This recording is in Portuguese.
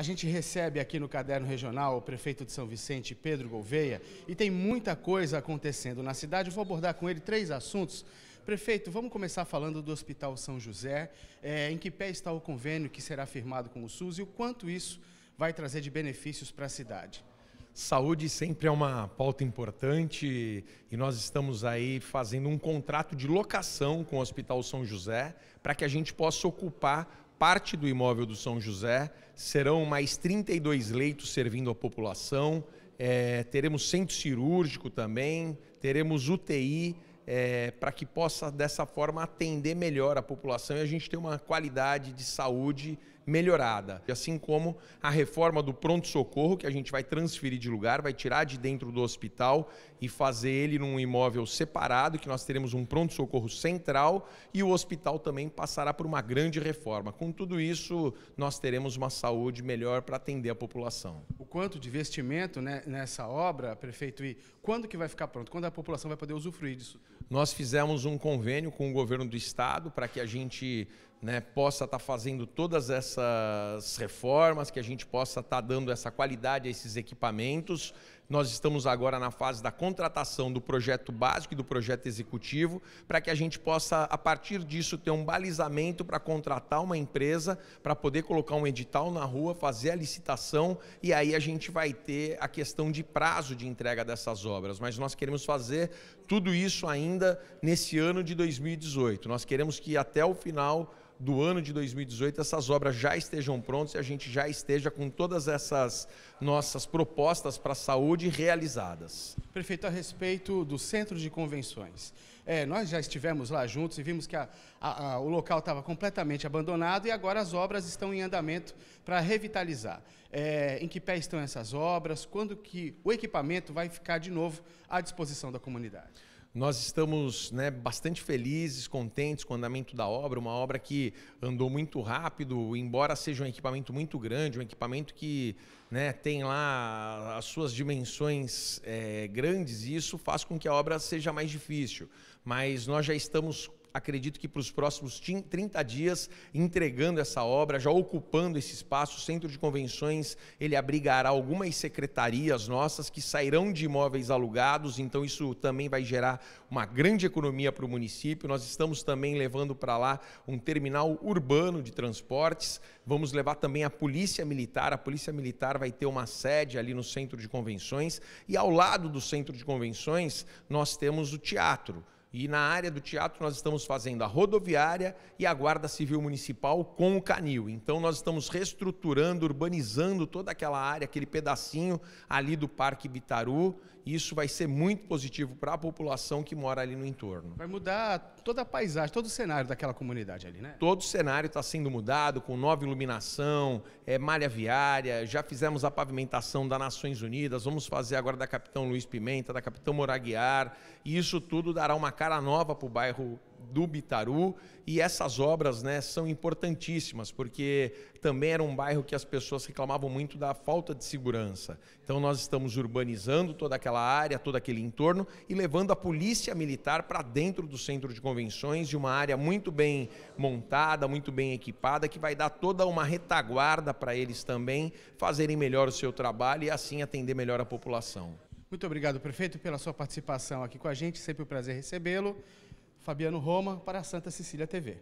A gente recebe aqui no Caderno Regional o prefeito de São Vicente, Pedro Gouveia, e tem muita coisa acontecendo na cidade. Eu vou abordar com ele três assuntos. Prefeito, vamos começar falando do Hospital São José. É, em que pé está o convênio que será firmado com o SUS e o quanto isso vai trazer de benefícios para a cidade? Saúde sempre é uma pauta importante e nós estamos aí fazendo um contrato de locação com o Hospital São José para que a gente possa ocupar parte do imóvel do São José, serão mais 32 leitos servindo à população, é, teremos centro cirúrgico também, teremos UTI, é, para que possa dessa forma atender melhor a população e a gente ter uma qualidade de saúde melhorada. Assim como a reforma do pronto-socorro, que a gente vai transferir de lugar, vai tirar de dentro do hospital e fazer ele num imóvel separado, que nós teremos um pronto-socorro central e o hospital também passará por uma grande reforma. Com tudo isso, nós teremos uma saúde melhor para atender a população quanto de investimento né, nessa obra, prefeito? E quando que vai ficar pronto? Quando a população vai poder usufruir disso? Nós fizemos um convênio com o governo do estado para que a gente né, possa estar tá fazendo todas essas reformas, que a gente possa estar tá dando essa qualidade a esses equipamentos. Nós estamos agora na fase da contratação do projeto básico e do projeto executivo, para que a gente possa, a partir disso, ter um balizamento para contratar uma empresa, para poder colocar um edital na rua, fazer a licitação, e aí a gente vai ter a questão de prazo de entrega dessas obras. Mas nós queremos fazer tudo isso ainda nesse ano de 2018. Nós queremos que até o final do ano de 2018 essas obras já estejam prontas e a gente já esteja com todas essas nossas propostas para a saúde realizadas. Prefeito, a respeito do centro de convenções. É, nós já estivemos lá juntos e vimos que a, a, a, o local estava completamente abandonado e agora as obras estão em andamento para revitalizar. É, em que pé estão essas obras? Quando que o equipamento vai ficar de novo à disposição da comunidade? Nós estamos né, bastante felizes, contentes com o andamento da obra, uma obra que andou muito rápido, embora seja um equipamento muito grande, um equipamento que né, tem lá as suas dimensões é, grandes, e isso faz com que a obra seja mais difícil. Mas nós já estamos acredito que para os próximos 30 dias, entregando essa obra, já ocupando esse espaço, o Centro de Convenções, ele abrigará algumas secretarias nossas que sairão de imóveis alugados, então isso também vai gerar uma grande economia para o município. Nós estamos também levando para lá um terminal urbano de transportes, vamos levar também a Polícia Militar, a Polícia Militar vai ter uma sede ali no Centro de Convenções, e ao lado do Centro de Convenções nós temos o teatro. E na área do teatro nós estamos fazendo a rodoviária e a Guarda Civil Municipal com o Canil. Então nós estamos reestruturando, urbanizando toda aquela área, aquele pedacinho ali do Parque Bitaru. E isso vai ser muito positivo para a população que mora ali no entorno. Vai mudar toda a paisagem, todo o cenário daquela comunidade ali, né? Todo o cenário está sendo mudado com nova iluminação, é, malha viária. Já fizemos a pavimentação da Nações Unidas. Vamos fazer agora da Capitão Luiz Pimenta, da Capitão Moraguiar. E isso tudo dará uma cara nova para o bairro do Bitaru e essas obras né, são importantíssimas, porque também era um bairro que as pessoas reclamavam muito da falta de segurança. Então nós estamos urbanizando toda aquela área, todo aquele entorno e levando a polícia militar para dentro do centro de convenções, de uma área muito bem montada, muito bem equipada, que vai dar toda uma retaguarda para eles também fazerem melhor o seu trabalho e assim atender melhor a população. Muito obrigado, prefeito, pela sua participação aqui com a gente. Sempre um prazer recebê-lo. Fabiano Roma, para a Santa Cecília TV.